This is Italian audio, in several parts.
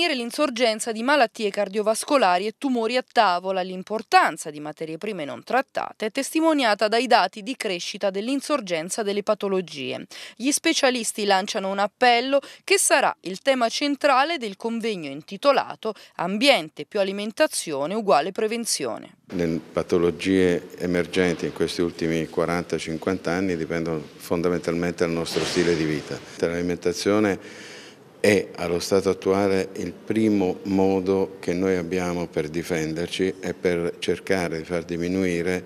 prevenire l'insorgenza di malattie cardiovascolari e tumori a tavola. L'importanza di materie prime non trattate è testimoniata dai dati di crescita dell'insorgenza delle patologie. Gli specialisti lanciano un appello che sarà il tema centrale del convegno intitolato Ambiente più alimentazione uguale prevenzione. Le patologie emergenti in questi ultimi 40-50 anni dipendono fondamentalmente dal nostro stile di vita. L'alimentazione è allo stato attuale il primo modo che noi abbiamo per difenderci e per cercare di far diminuire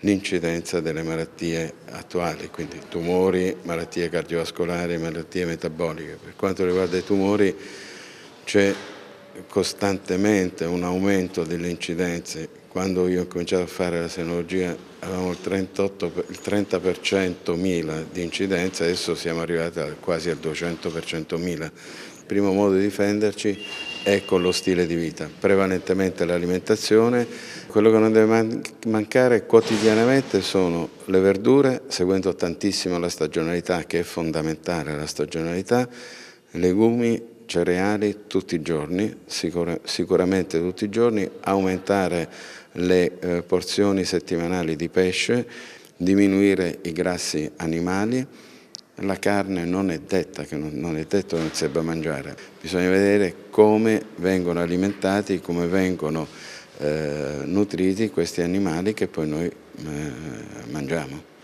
l'incidenza delle malattie attuali, quindi tumori, malattie cardiovascolari, malattie metaboliche. Per quanto riguarda i tumori c'è costantemente un aumento delle incidenze quando io ho cominciato a fare la senologia avevamo il, 38, il 30% mila di incidenza, adesso siamo arrivati quasi al 200% mila. Il primo modo di difenderci è con lo stile di vita, prevalentemente l'alimentazione. Quello che non deve mancare quotidianamente sono le verdure, seguendo tantissimo la stagionalità, che è fondamentale la stagionalità, legumi cereali tutti i giorni, sicura, sicuramente tutti i giorni, aumentare le eh, porzioni settimanali di pesce, diminuire i grassi animali, la carne non è detta, che non, non è detto che non si debba mangiare, bisogna vedere come vengono alimentati, come vengono eh, nutriti questi animali che poi noi eh, mangiamo.